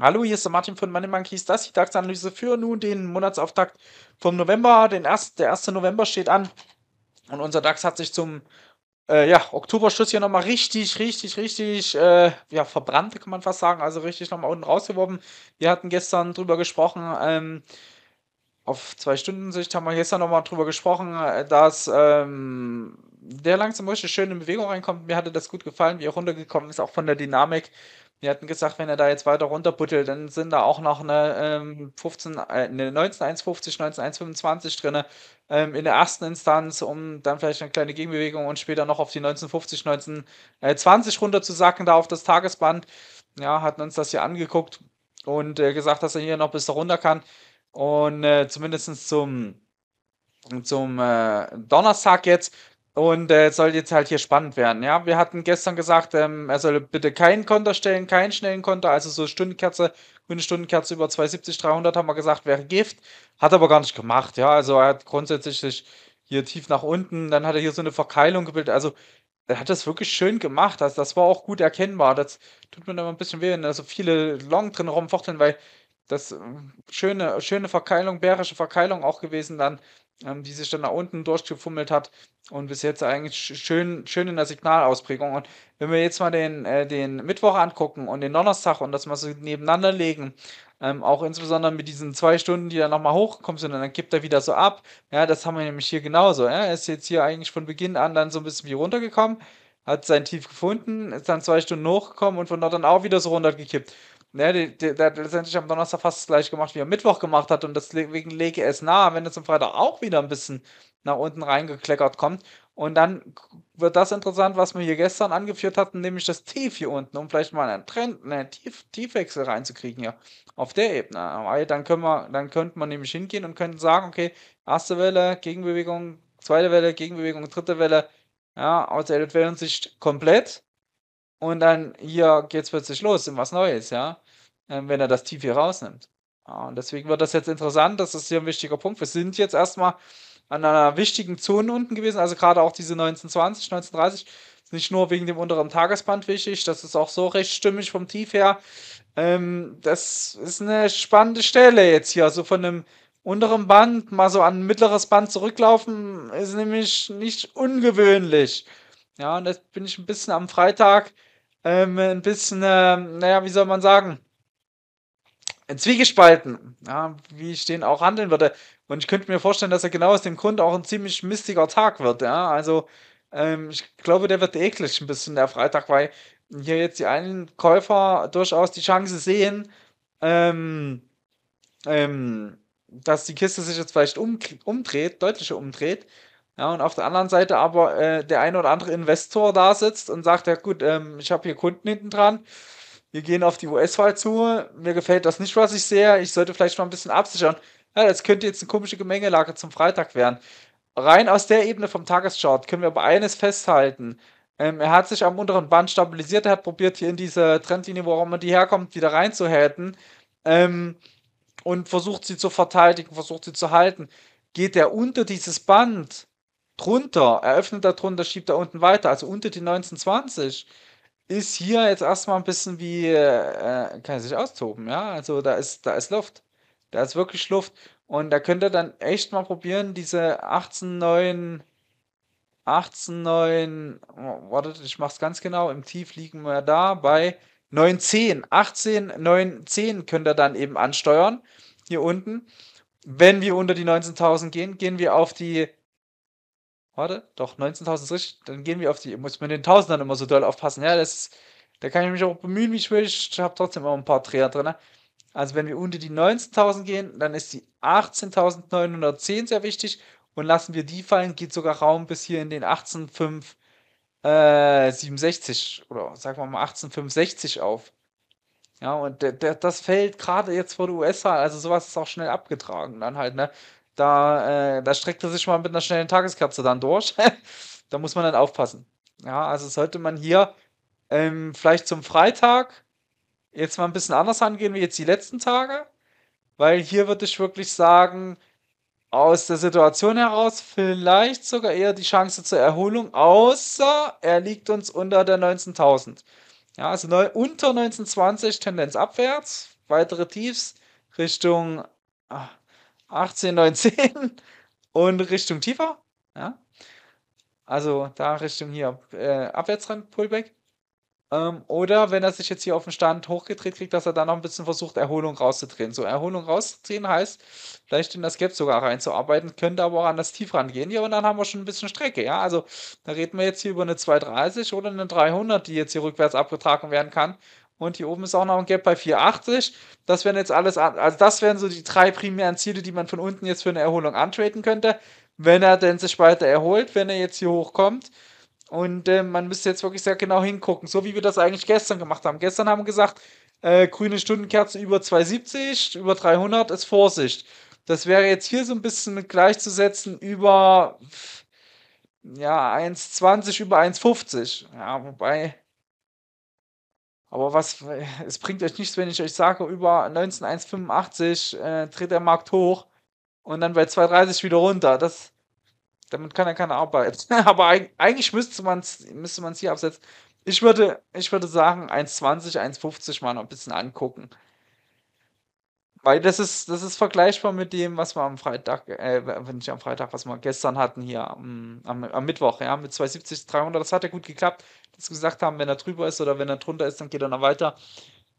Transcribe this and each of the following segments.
Hallo, hier ist der Martin von Money Monkeys. Das ist die DAX-Analyse für nun den Monatsauftakt vom November. Den erst, der 1. November steht an. Und unser DAX hat sich zum äh, ja, Oktoberschluss hier nochmal richtig, richtig, richtig äh, ja, verbrannt, kann man fast sagen. Also richtig nochmal unten rausgeworben. Wir hatten gestern drüber gesprochen. Ähm, auf zwei Stunden Sicht haben wir gestern nochmal drüber gesprochen, äh, dass ähm, der langsam ruhig schön in Bewegung reinkommt. Mir hatte das gut gefallen, wie er runtergekommen ist, auch von der Dynamik. Wir hatten gesagt, wenn er da jetzt weiter runterbuttelt, dann sind da auch noch eine, ähm, 15, äh, eine 19,150, 19,125 drin ähm, in der ersten Instanz, um dann vielleicht eine kleine Gegenbewegung und später noch auf die 1950, 1920 äh, runterzusacken, da auf das Tagesband. Ja, hatten uns das hier angeguckt und äh, gesagt, dass er hier noch bis da runter kann. Und äh, zumindest zum, zum äh, Donnerstag jetzt und äh, soll jetzt halt hier spannend werden. Ja, wir hatten gestern gesagt, ähm, er soll bitte keinen Konter stellen, keinen schnellen Konter, also so Stundenkerze, grüne Stundenkerze über 270, 300 haben wir gesagt, wäre Gift. Hat aber gar nicht gemacht. Ja, also er hat grundsätzlich sich hier tief nach unten, dann hat er hier so eine Verkeilung gebildet. Also er hat das wirklich schön gemacht. Also das war auch gut erkennbar. Das tut mir immer ein bisschen weh, wenn da so viele Long drin rumfuchteln, weil das äh, schöne, schöne Verkeilung, bärische Verkeilung auch gewesen dann ähm, die sich dann nach unten durchgefummelt hat und bis jetzt eigentlich schön, schön in der Signalausprägung. Und wenn wir jetzt mal den, äh, den Mittwoch angucken und den Donnerstag und das mal so nebeneinander legen, ähm, auch insbesondere mit diesen zwei Stunden, die dann nochmal hochgekommen sind dann kippt er wieder so ab. Ja, das haben wir nämlich hier genauso. Er ja? ist jetzt hier eigentlich von Beginn an dann so ein bisschen wie runtergekommen, hat sein Tief gefunden, ist dann zwei Stunden hochgekommen und von dort dann auch wieder so runtergekippt. Ne, die, die, der hat letztendlich am Donnerstag fast das gleiche gemacht, wie er Mittwoch gemacht hat. Und deswegen lege es nahe, wenn es am Freitag auch wieder ein bisschen nach unten reingekleckert kommt. Und dann wird das interessant, was wir hier gestern angeführt hatten, nämlich das Tief hier unten, um vielleicht mal einen Trend, einen Tief, Tiefwechsel reinzukriegen hier auf der Ebene. Weil dann können wir, dann könnte man nämlich hingehen und könnten sagen, okay, erste Welle, Gegenbewegung, zweite Welle, Gegenbewegung, dritte Welle, ja, aus der Entfernungssicht komplett und dann hier geht es plötzlich los in was Neues, ja, ähm, wenn er das Tief hier rausnimmt. und deswegen wird das jetzt interessant, das ist hier ein wichtiger Punkt. Wir sind jetzt erstmal an einer wichtigen Zone unten gewesen, also gerade auch diese 1920, 1930 nicht nur wegen dem unteren Tagesband wichtig, das ist auch so recht stimmig vom Tief her. Ähm, das ist eine spannende Stelle jetzt hier. Also von einem unteren Band mal so an ein mittleres Band zurücklaufen, ist nämlich nicht ungewöhnlich. Ja, und jetzt bin ich ein bisschen am Freitag ähm, ein bisschen, äh, naja, wie soll man sagen, zwiegespalten, ja, wie ich den auch handeln würde. Und ich könnte mir vorstellen, dass er genau aus dem Grund auch ein ziemlich mistiger Tag wird, ja. Also, ähm, ich glaube, der wird eklig ein bisschen der Freitag, weil hier jetzt die einen Käufer durchaus die Chance sehen, ähm, ähm, dass die Kiste sich jetzt vielleicht um, umdreht, deutlicher umdreht ja, und auf der anderen Seite aber äh, der ein oder andere Investor da sitzt und sagt, ja gut, ähm, ich habe hier Kunden hinten dran, wir gehen auf die US-Wahl zu, mir gefällt das nicht, was ich sehe, ich sollte vielleicht mal ein bisschen absichern. Ja, das könnte jetzt eine komische Gemengelage zum Freitag werden. Rein aus der Ebene vom Tageschart können wir aber eines festhalten. Ähm, er hat sich am unteren Band stabilisiert, er hat probiert, hier in diese Trendlinie, wo auch immer die herkommt, wieder reinzuhalten ähm, und versucht sie zu verteidigen, versucht sie zu halten. Geht er unter dieses Band, drunter, eröffnet da drunter, schiebt da unten weiter, also unter die 1920 ist hier jetzt erstmal ein bisschen wie, äh, äh, kann er sich austoben, ja, also da ist, da ist Luft, da ist wirklich Luft und da könnt ihr dann echt mal probieren, diese 18, 9, 18, 9, wartet, ich mach's ganz genau, im Tief liegen wir da bei 9, 10, 18, 9, 10 könnt ihr dann eben ansteuern, hier unten, wenn wir unter die 19.000 gehen, gehen wir auf die Warte, doch, 19.000 ist richtig. Dann gehen wir auf die. Muss man den Tausendern immer so doll aufpassen. Ja, das ist, da kann ich mich auch bemühen, wie ich will. Ich habe trotzdem immer ein paar Dreher drin. Ne? Also, wenn wir unter die 19.000 gehen, dann ist die 18.910 sehr wichtig. Und lassen wir die fallen, geht sogar Raum bis hier in den 18.567 Äh, oder sagen wir mal 18.560 auf. Ja, und das fällt gerade jetzt vor der US-Wahl, also sowas ist auch schnell abgetragen dann halt, ne? Da, äh, da streckt er sich mal mit einer schnellen Tageskerze dann durch. da muss man dann aufpassen. Ja, also sollte man hier ähm, vielleicht zum Freitag jetzt mal ein bisschen anders angehen wie jetzt die letzten Tage, weil hier würde ich wirklich sagen, aus der Situation heraus vielleicht sogar eher die Chance zur Erholung, außer er liegt uns unter der 19.000. Ja, also neu, unter 1920 Tendenz abwärts, weitere Tiefs Richtung ach, 18, 19 und Richtung tiefer. Ja? Also da Richtung hier äh, Abwärtsrand Pullback. Ähm, oder wenn er sich jetzt hier auf den Stand hochgedreht kriegt, dass er dann noch ein bisschen versucht, Erholung rauszudrehen. So, Erholung rauszudrehen heißt, vielleicht in das Gap sogar reinzuarbeiten, könnte aber auch an das Tief rangehen. Ja, und dann haben wir schon ein bisschen Strecke. Ja, also da reden wir jetzt hier über eine 230 oder eine 300, die jetzt hier rückwärts abgetragen werden kann. Und hier oben ist auch noch ein Gap bei 4,80. Das wären jetzt alles, also das wären so die drei primären Ziele, die man von unten jetzt für eine Erholung antreten könnte, wenn er denn sich weiter erholt, wenn er jetzt hier hochkommt. Und äh, man müsste jetzt wirklich sehr genau hingucken, so wie wir das eigentlich gestern gemacht haben. Gestern haben wir gesagt, äh, grüne Stundenkerze über 270, über 300 ist Vorsicht. Das wäre jetzt hier so ein bisschen mit gleichzusetzen über ja, 1,20 über 1,50. Ja, wobei aber was, es bringt euch nichts, wenn ich euch sage, über 19,185 äh, dreht der Markt hoch und dann bei 2,30 wieder runter. Das, damit kann er keine Arbeit. Aber eigentlich müsste man es müsste hier absetzen. Ich würde, ich würde sagen, 1,20, 1,50 mal noch ein bisschen angucken. Weil das ist, das ist vergleichbar mit dem, was wir am Freitag, äh, wenn nicht am Freitag, was wir gestern hatten hier am, am, am Mittwoch, ja, mit 270, 300, das hat ja gut geklappt, dass wir gesagt haben, wenn er drüber ist oder wenn er drunter ist, dann geht er noch weiter.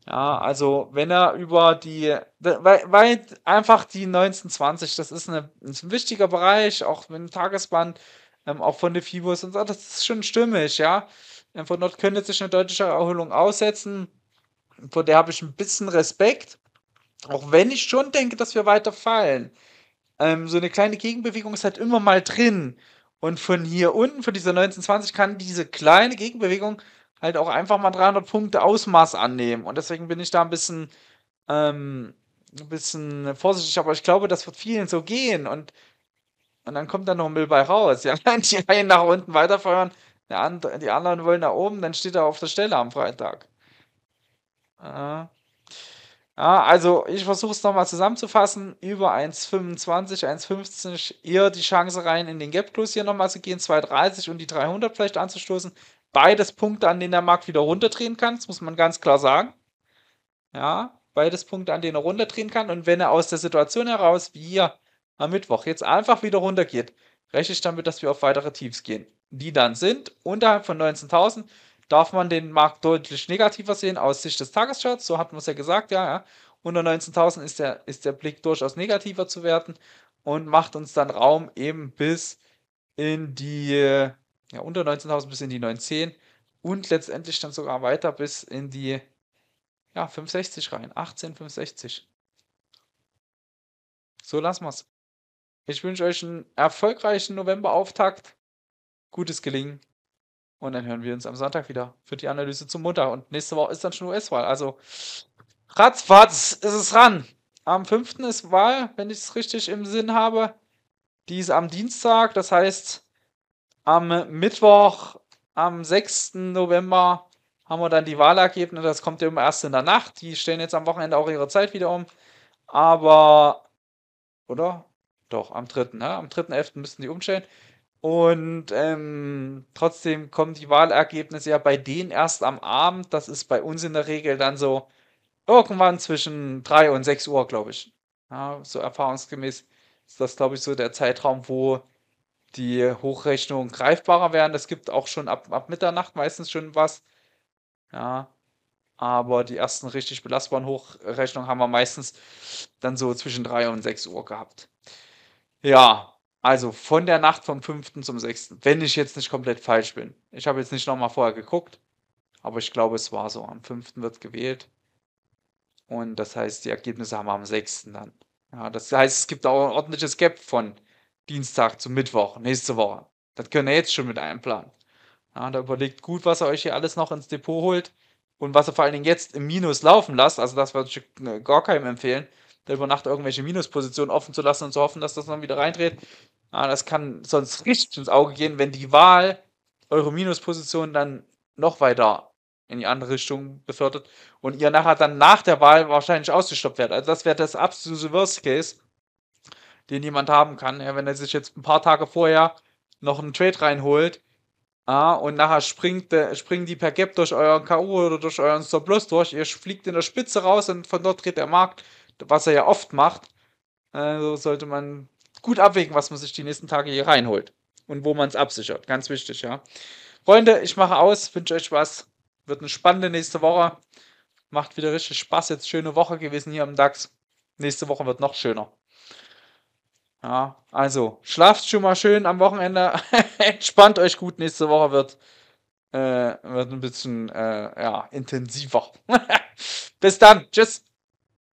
Ja, also wenn er über die, weil, weil einfach die 1920, das ist, eine, ist ein wichtiger Bereich, auch mit dem Tagesband, ähm, auch von den Fibus und so, das ist schon stimmig, ja. Ähm, von dort könnte sich eine deutliche Erholung aussetzen. Vor der habe ich ein bisschen Respekt. Auch wenn ich schon denke, dass wir weiter fallen. Ähm, so eine kleine Gegenbewegung ist halt immer mal drin. Und von hier unten, von dieser 1920, kann diese kleine Gegenbewegung halt auch einfach mal 300 Punkte Ausmaß annehmen. Und deswegen bin ich da ein bisschen, ähm, ein bisschen vorsichtig. Aber ich glaube, das wird vielen so gehen. Und, und dann kommt da noch Müll bei raus. Ja, die einen nach unten weiterfeuern, die anderen wollen nach oben, dann steht er auf der Stelle am Freitag. Äh. Ja, also ich versuche es nochmal zusammenzufassen. Über 1,25, 1,50 eher die Chance rein, in den Gap Close hier nochmal zu gehen, 2,30 und die 300 vielleicht anzustoßen. Beides Punkte, an denen der Markt wieder runterdrehen kann, das muss man ganz klar sagen. Ja, beides Punkte, an denen er runterdrehen kann. Und wenn er aus der Situation heraus, wie hier am Mittwoch, jetzt einfach wieder runtergeht, rechne ich damit, dass wir auf weitere Tiefs gehen, die dann sind unterhalb von 19.000 darf man den Markt deutlich negativer sehen aus Sicht des Tagescharts. So hat man es ja gesagt, ja, ja. Unter 19.000 ist der, ist der Blick durchaus negativer zu werten und macht uns dann Raum eben bis in die, ja, unter 19.000 bis in die 910 und letztendlich dann sogar weiter bis in die, ja, 560 rein. 18, So lassen wir es. Ich wünsche euch einen erfolgreichen Novemberauftakt. Gutes Gelingen. Und dann hören wir uns am Sonntag wieder für die Analyse zum Montag. Und nächste Woche ist dann schon US-Wahl. Also ratzfatz ist es ran. Am 5. ist Wahl, wenn ich es richtig im Sinn habe. Die ist am Dienstag. Das heißt, am Mittwoch, am 6. November haben wir dann die Wahlergebnisse. Das kommt ja immer erst in der Nacht. Die stellen jetzt am Wochenende auch ihre Zeit wieder um. Aber, oder? Doch, am 3. Ne? Am 3.11. müssen die umstellen. Und ähm, trotzdem kommen die Wahlergebnisse ja bei denen erst am Abend. Das ist bei uns in der Regel dann so irgendwann zwischen 3 und 6 Uhr, glaube ich. Ja, so erfahrungsgemäß ist das, glaube ich, so der Zeitraum, wo die Hochrechnungen greifbarer werden. Es gibt auch schon ab, ab Mitternacht meistens schon was. Ja, aber die ersten richtig belastbaren Hochrechnungen haben wir meistens dann so zwischen 3 und 6 Uhr gehabt. Ja, also von der Nacht vom 5. zum 6., wenn ich jetzt nicht komplett falsch bin. Ich habe jetzt nicht nochmal vorher geguckt, aber ich glaube, es war so. Am 5. wird gewählt. Und das heißt, die Ergebnisse haben wir am 6. dann. Ja, das heißt, es gibt auch ein ordentliches Gap von Dienstag zu Mittwoch, nächste Woche. Das können wir jetzt schon mit einplanen. Ja, da überlegt gut, was ihr euch hier alles noch ins Depot holt und was ihr vor allen Dingen jetzt im Minus laufen lasst. Also das würde ich äh, gar keinem empfehlen über Nacht irgendwelche Minuspositionen offen zu lassen und zu hoffen, dass das dann wieder reindreht. Ah, das kann sonst richtig ins Auge gehen, wenn die Wahl eure Minusposition dann noch weiter in die andere Richtung befördert und ihr nachher dann nach der Wahl wahrscheinlich ausgestoppt werdet. Also das wäre das absolute Worst Case, den jemand haben kann. Ja, wenn er sich jetzt ein paar Tage vorher noch einen Trade reinholt ah, und nachher springt, äh, springen die per Gap durch euren K.O. oder durch euren Stop-Loss durch, ihr fliegt in der Spitze raus und von dort dreht der Markt was er ja oft macht, äh, sollte man gut abwägen, was man sich die nächsten Tage hier reinholt und wo man es absichert. Ganz wichtig, ja. Freunde, ich mache aus, wünsche euch was. Wird eine spannende nächste Woche. Macht wieder richtig Spaß. Jetzt schöne Woche gewesen hier am DAX. Nächste Woche wird noch schöner. Ja, also schlaft schon mal schön am Wochenende. Entspannt euch gut. Nächste Woche wird, äh, wird ein bisschen äh, ja, intensiver. Bis dann. Tschüss.